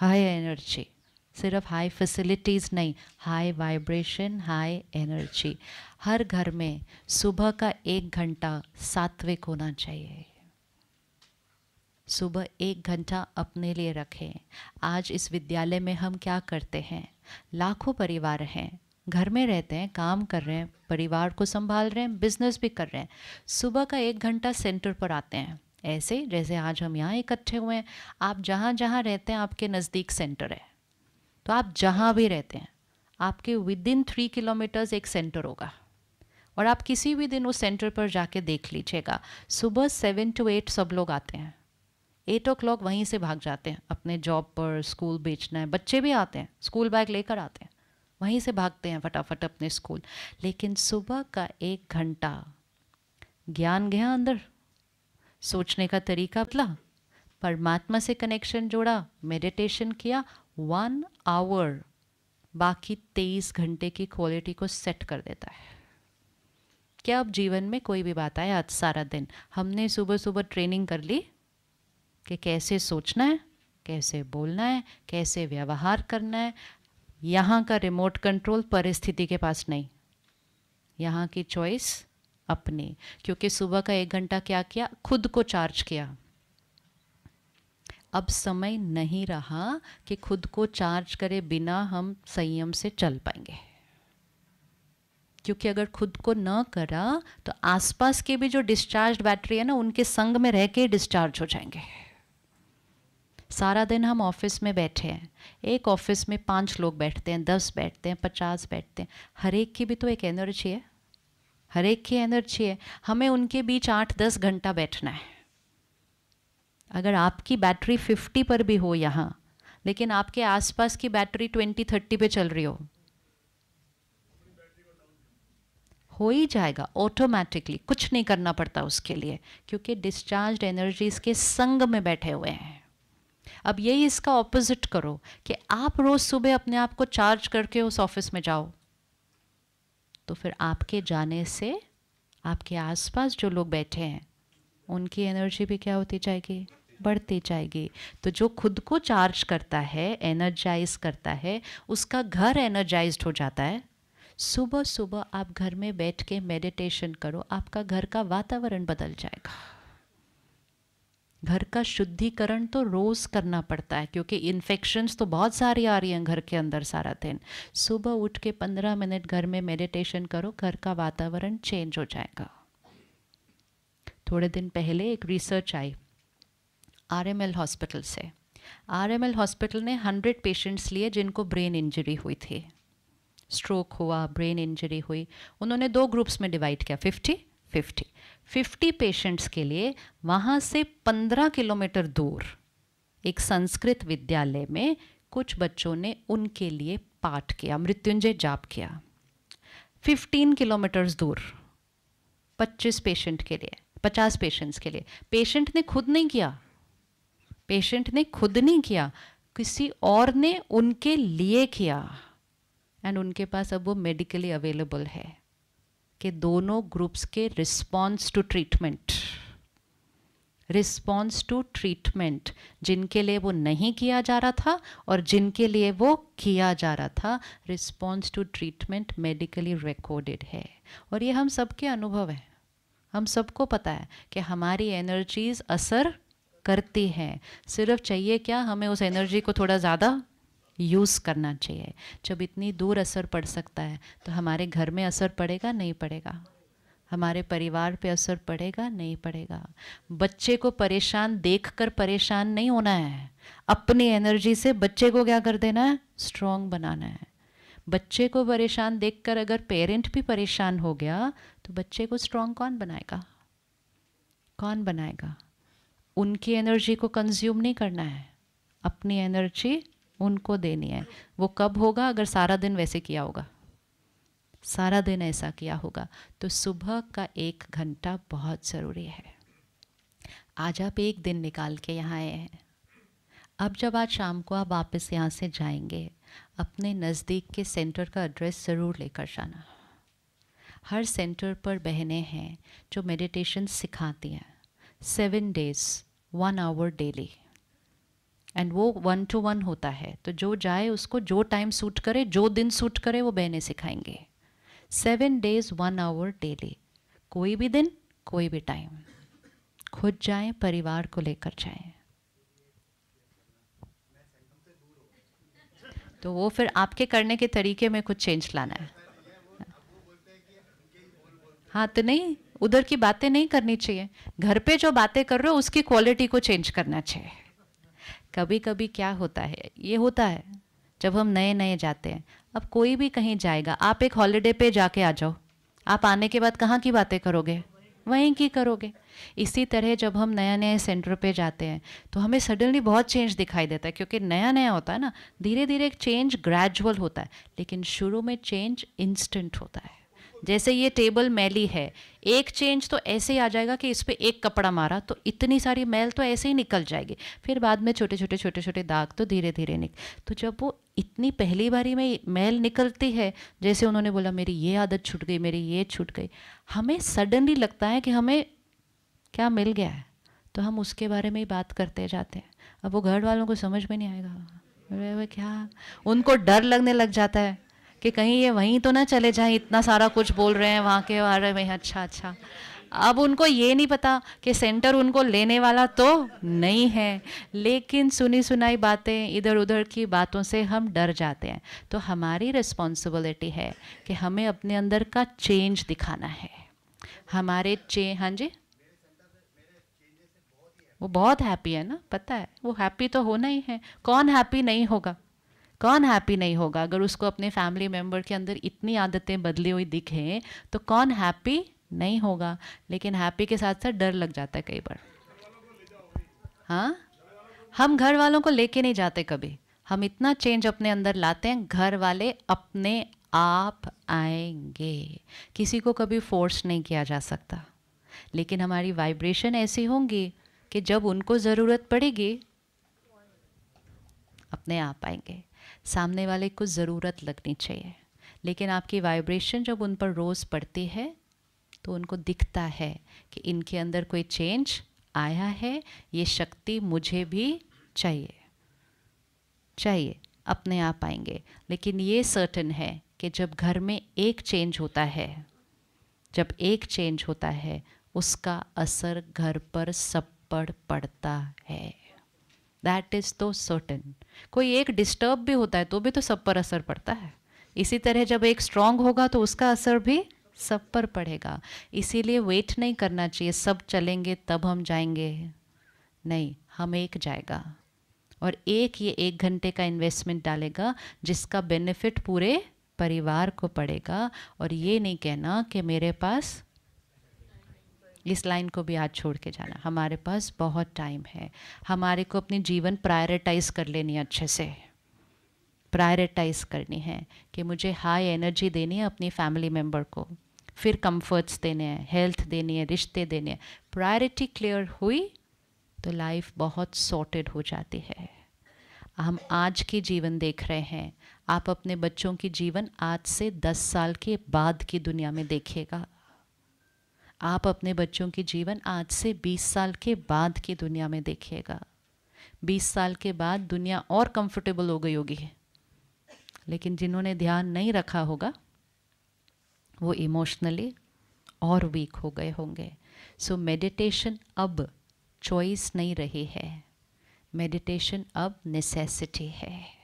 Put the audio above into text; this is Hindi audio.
हाई एनर्जी सिर्फ हाई फैसिलिटीज़ नहीं हाई वाइब्रेशन हाई एनर्जी हर घर में सुबह का एक घंटा सात्विक होना चाहिए सुबह एक घंटा अपने लिए रखें आज इस विद्यालय में हम क्या करते हैं लाखों परिवार हैं घर में रहते हैं काम कर रहे हैं परिवार को संभाल रहे हैं बिजनेस भी कर रहे हैं सुबह का एक घंटा सेंटर पर आते हैं ऐसे जैसे आज हम यहाँ इकट्ठे हुए हैं आप जहाँ जहाँ रहते हैं आपके नज़दीक सेंटर है तो आप जहाँ भी रहते हैं आपके विद इन थ्री किलोमीटर्स एक सेंटर होगा और आप किसी भी दिन उस सेंटर पर जाके देख लीजिएगा सुबह सेवन टू एट सब लोग आते हैं एट ओ क्लॉक वहीं से भाग जाते हैं अपने जॉब पर स्कूल बेचना है बच्चे भी आते हैं स्कूल बैग लेकर आते हैं वहीं से भागते हैं फटाफट अपने स्कूल लेकिन सुबह का एक घंटा ज्ञान गया अंदर सोचने का तरीका बदला परमात्मा से कनेक्शन जोड़ा मेडिटेशन किया वन आवर बाकी तेईस घंटे की क्वालिटी को सेट कर देता है क्या अब जीवन में कोई भी बात आए आज सारा दिन हमने सुबह सुबह ट्रेनिंग कर ली कि कैसे सोचना है कैसे बोलना है कैसे व्यवहार करना है यहाँ का रिमोट कंट्रोल परिस्थिति के पास नहीं यहाँ की चॉइस अपने क्योंकि सुबह का एक घंटा क्या किया खुद को चार्ज किया अब समय नहीं रहा कि खुद को चार्ज करे बिना हम संयम से चल पाएंगे क्योंकि अगर खुद को न करा तो आसपास के भी जो डिस्चार्ज बैटरी है ना उनके संग में रह के डिस्चार्ज हो जाएंगे सारा दिन हम ऑफिस में बैठे हैं एक ऑफिस में पांच लोग बैठते हैं दस बैठते हैं पचास बैठते हैं हर एक की भी तो एक एनर्जी है हर एक की एनर्जी है हमें उनके बीच आठ दस घंटा बैठना है अगर आपकी बैटरी फिफ्टी पर भी हो यहाँ लेकिन आपके आसपास की बैटरी ट्वेंटी थर्टी पे चल रही हो हो ही जाएगा ऑटोमेटिकली कुछ नहीं करना पड़ता उसके लिए क्योंकि डिस्चार्ज एनर्जीज के संग में बैठे हुए हैं अब यही इसका ऑपोजिट करो कि आप रोज़ सुबह अपने आप को चार्ज करके उस ऑफिस में जाओ तो फिर आपके जाने से आपके आसपास जो लोग बैठे हैं उनकी एनर्जी भी क्या होती जाएगी बढ़ती जाएगी तो जो खुद को चार्ज करता है एनर्जाइज करता है उसका घर एनर्जाइज हो जाता है सुबह सुबह आप घर में बैठ के मेडिटेशन करो आपका घर का वातावरण बदल जाएगा घर का शुद्धिकरण तो रोज़ करना पड़ता है क्योंकि इन्फेक्शन्स तो बहुत सारी आ रही हैं घर के अंदर सारा दिन सुबह उठ के पंद्रह मिनट घर में मेडिटेशन करो घर का वातावरण चेंज हो जाएगा थोड़े दिन पहले एक रिसर्च आई आरएमएल हॉस्पिटल से आरएमएल हॉस्पिटल ने हंड्रेड पेशेंट्स लिए जिनको ब्रेन इंजरी हुई थी स्ट्रोक हुआ ब्रेन इंजरी हुई उन्होंने दो ग्रुप्स में डिवाइड किया फिफ्टी फिफ्टी फिफ्टी पेशेंट्स के लिए वहाँ से पंद्रह किलोमीटर दूर एक संस्कृत विद्यालय में कुछ बच्चों ने उनके लिए पाठ किया मृत्युंजय जाप किया फिफ्टीन किलोमीटर्स दूर पच्चीस पेशेंट के लिए पचास पेशेंट्स के लिए पेशेंट ने खुद नहीं किया पेशेंट ने खुद नहीं किया किसी और ने उनके लिए किया एंड उनके पास अब वो मेडिकली अवेलेबल है कि दोनों ग्रुप्स के response to treatment response to treatment जिनके लिए वो नहीं किया जा रहा था और जिनके लिए वो किया जा रहा था response to treatment medically recorded है और ये हम सबके अनुभव है हम सबको पता है कि हमारी एनर्जीज असर करती हैं सिर्फ चाहिए क्या हमें उस एनर्जी को थोड़ा ज़्यादा यूज़ करना चाहिए जब इतनी दूर असर पड़ सकता है तो हमारे घर में असर पड़ेगा नहीं पड़ेगा हमारे परिवार पे असर पड़ेगा नहीं पड़ेगा बच्चे को परेशान देखकर परेशान नहीं होना है अपनी एनर्जी से बच्चे को क्या कर देना है स्ट्रॉन्ग बनाना है बच्चे को परेशान देखकर अगर पेरेंट भी परेशान हो गया तो बच्चे को स्ट्रॉन्ग कौन बनाएगा कौन बनाएगा उनकी एनर्जी को कंज्यूम नहीं करना है अपनी एनर्जी उनको देनी है वो कब होगा अगर सारा दिन वैसे किया होगा सारा दिन ऐसा किया होगा तो सुबह का एक घंटा बहुत ज़रूरी है आज आप एक दिन निकाल के यहाँ आए हैं अब जब आज शाम को आप वापस यहाँ से जाएंगे अपने नज़दीक के सेंटर का एड्रेस ज़रूर लेकर जाना हर सेंटर पर बहनें हैं जो मेडिटेशन सिखाती हैं seven days one hour daily and वो वन टू वन होता है तो जो जाए उसको जो टाइम सूट करे जो दिन सूट करे वो बहने सिखाएंगे seven days one hour daily कोई भी दिन कोई भी टाइम खुद जाएं परिवार को लेकर जाएं तो वो फिर आपके करने के तरीके में कुछ चेंज लाना है हाँ तो नहीं उधर की बातें नहीं करनी चाहिए घर पे जो बातें कर रहे हो उसकी क्वालिटी को चेंज करना चाहिए कभी कभी क्या होता है ये होता है जब हम नए नए जाते हैं अब कोई भी कहीं जाएगा आप एक हॉलीडे पे जाके आ जाओ आप आने के बाद कहाँ की बातें करोगे वहीं की करोगे इसी तरह जब हम नया नए सेंटर पे जाते हैं तो हमें सडनली बहुत चेंज दिखाई देता है क्योंकि नया नया होता है ना धीरे धीरे चेंज ग्रेजुअल होता है लेकिन शुरू में चेंज इंस्टेंट होता है जैसे ये टेबल मैली है एक चेंज तो ऐसे ही आ जाएगा कि इस पर एक कपड़ा मारा तो इतनी सारी मैल तो ऐसे ही निकल जाएगी फिर बाद में छोटे छोटे छोटे छोटे दाग तो धीरे धीरे निकल तो जब वो इतनी पहली बारी में मैल निकलती है जैसे उन्होंने बोला मेरी ये आदत छूट गई मेरी ये छूट गई हमें सडनली लगता है कि हमें क्या मिल गया है तो हम उसके बारे में ही बात करते जाते हैं अब वो घर वालों को समझ में नहीं आएगा अरे क्या उनको डर लगने लग जाता है कि कहीं ये वहीं तो ना चले जाएं इतना सारा कुछ बोल रहे हैं वहाँ के बारे में अच्छा अच्छा अब उनको ये नहीं पता कि सेंटर उनको लेने वाला तो नहीं है लेकिन सुनी सुनाई बातें इधर उधर की बातों से हम डर जाते हैं तो हमारी रिस्पॉन्सिबिलिटी है कि हमें अपने अंदर का चेंज दिखाना है हमारे चे हाँ जी वो बहुत हैप्पी है ना पता है वो हैप्पी तो होना ही है कौन हैप्पी नहीं होगा कौन हैप्पी नहीं होगा अगर उसको अपने फैमिली मेम्बर के अंदर इतनी आदतें बदली हुई दिखें तो कौन हैप्पी नहीं होगा लेकिन हैप्पी के साथ साथ डर लग जाता है कई बार हाँ हम घर वालों को लेके नहीं जाते कभी हम इतना चेंज अपने अंदर लाते हैं घर वाले अपने आप आएंगे किसी को कभी फोर्स नहीं किया जा सकता लेकिन हमारी वाइब्रेशन ऐसी होंगी कि जब उनको ज़रूरत पड़ेगी अपने आप आएंगे सामने वाले को ज़रूरत लगनी चाहिए लेकिन आपकी वाइब्रेशन जब उन पर रोज़ पड़ती है तो उनको दिखता है कि इनके अंदर कोई चेंज आया है ये शक्ति मुझे भी चाहिए चाहिए अपने आप आएंगे लेकिन ये सर्टन है कि जब घर में एक चेंज होता है जब एक चेंज होता है उसका असर घर पर सब पर पड़ता है दैट इज़ तो सर्टन कोई एक डिस्टर्ब भी होता है तो भी तो सब पर असर पड़ता है इसी तरह जब एक स्ट्रांग होगा तो उसका असर भी सब पर पड़ेगा इसीलिए वेट नहीं करना चाहिए सब चलेंगे तब हम जाएंगे नहीं हम एक जाएगा और एक ये एक घंटे का इन्वेस्टमेंट डालेगा जिसका बेनिफिट पूरे परिवार को पड़ेगा और ये नहीं कहना कि मेरे पास इस लाइन को भी आज छोड़ के जाना हमारे पास बहुत टाइम है हमारे को अपनी जीवन प्रायोरिटाइज कर लेनी है अच्छे से प्रायोरिटाइज करनी है कि मुझे हाई एनर्जी देनी है अपनी फैमिली मेम्बर को फिर कंफर्ट्स देने हैं हेल्थ देनी है रिश्ते देने हैं प्रायोरिटी क्लियर हुई तो लाइफ बहुत सॉर्टेड हो जाती है हम आज के जीवन देख रहे हैं आप अपने बच्चों की जीवन आज से 10 साल के बाद की दुनिया में देखिएगा आप अपने बच्चों के जीवन आज से 20 साल के बाद की दुनिया में देखिएगा 20 साल के बाद दुनिया और कंफर्टेबल हो गई होगी लेकिन जिन्होंने ध्यान नहीं रखा होगा वो इमोशनली और वीक हो गए होंगे सो so, मेडिटेशन अब चॉइस नहीं रही है मेडिटेशन अब नेसेसिटी है